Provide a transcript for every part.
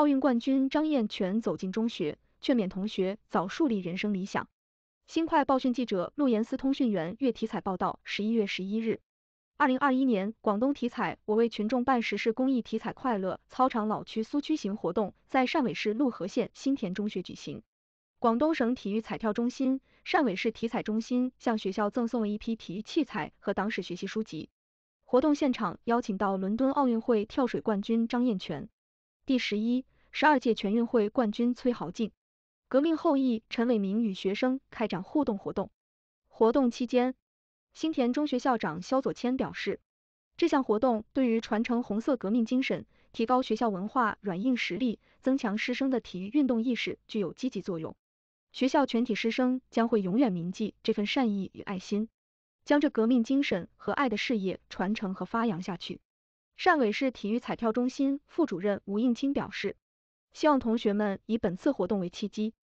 奥运冠军张艳全走进中学，劝勉同学早树立人生理想。新快报讯记者陆延思通讯员岳体彩报道，十一月十一日，二零二一年广东体彩我为群众办实事公益体彩快乐操场老区苏区行活动在汕尾市陆河县新田中学举行。广东省体育彩票中心、汕尾市体彩中心向学校赠送了一批体育器材和党史学习书籍。活动现场邀请到伦敦奥运会跳水冠军张艳全。第十一。十二届全运会冠军崔豪进、革命后裔陈伟明与学生开展互动活动。活动期间，新田中学校长肖佐谦表示，这项活动对于传承红色革命精神、提高学校文化软硬实力、增强师生的体育运动意识具有积极作用。学校全体师生将会永远铭记这份善意与爱心，将这革命精神和爱的事业传承和发扬下去。汕尾市体育彩票中心副主任吴应清表示。希望同学们以本次活动为契机，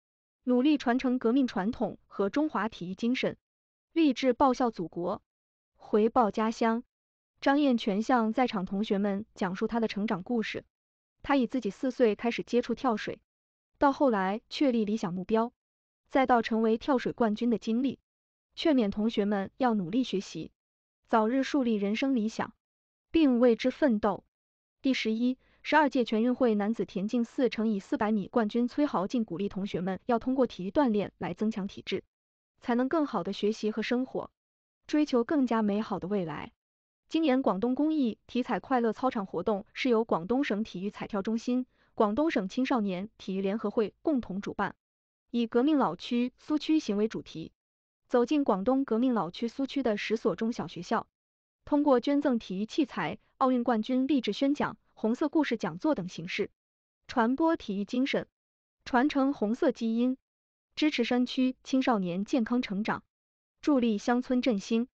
努力传承革命传统和中华体育精神，立志报效祖国，回报家乡。张艳全向在场同学们讲述他的成长故事。他以自己四岁开始接触跳水，到后来确立理想目标，再到成为跳水冠军的经历，劝勉同学们要努力学习，早日树立人生理想，并为之奋斗。第十一。十二届全运会男子田径四乘以四百米冠军崔豪进鼓励同学们要通过体育锻炼来增强体质，才能更好的学习和生活，追求更加美好的未来。今年广东公益体彩快乐操场活动是由广东省体育彩票中心、广东省青少年体育联合会共同主办，以革命老区苏区行为主题，走进广东革命老区苏区的十所中小学校，通过捐赠体育器材、奥运冠军励志宣讲。红色故事讲座等形式，传播体育精神，传承红色基因，支持山区青少年健康成长，助力乡村振兴。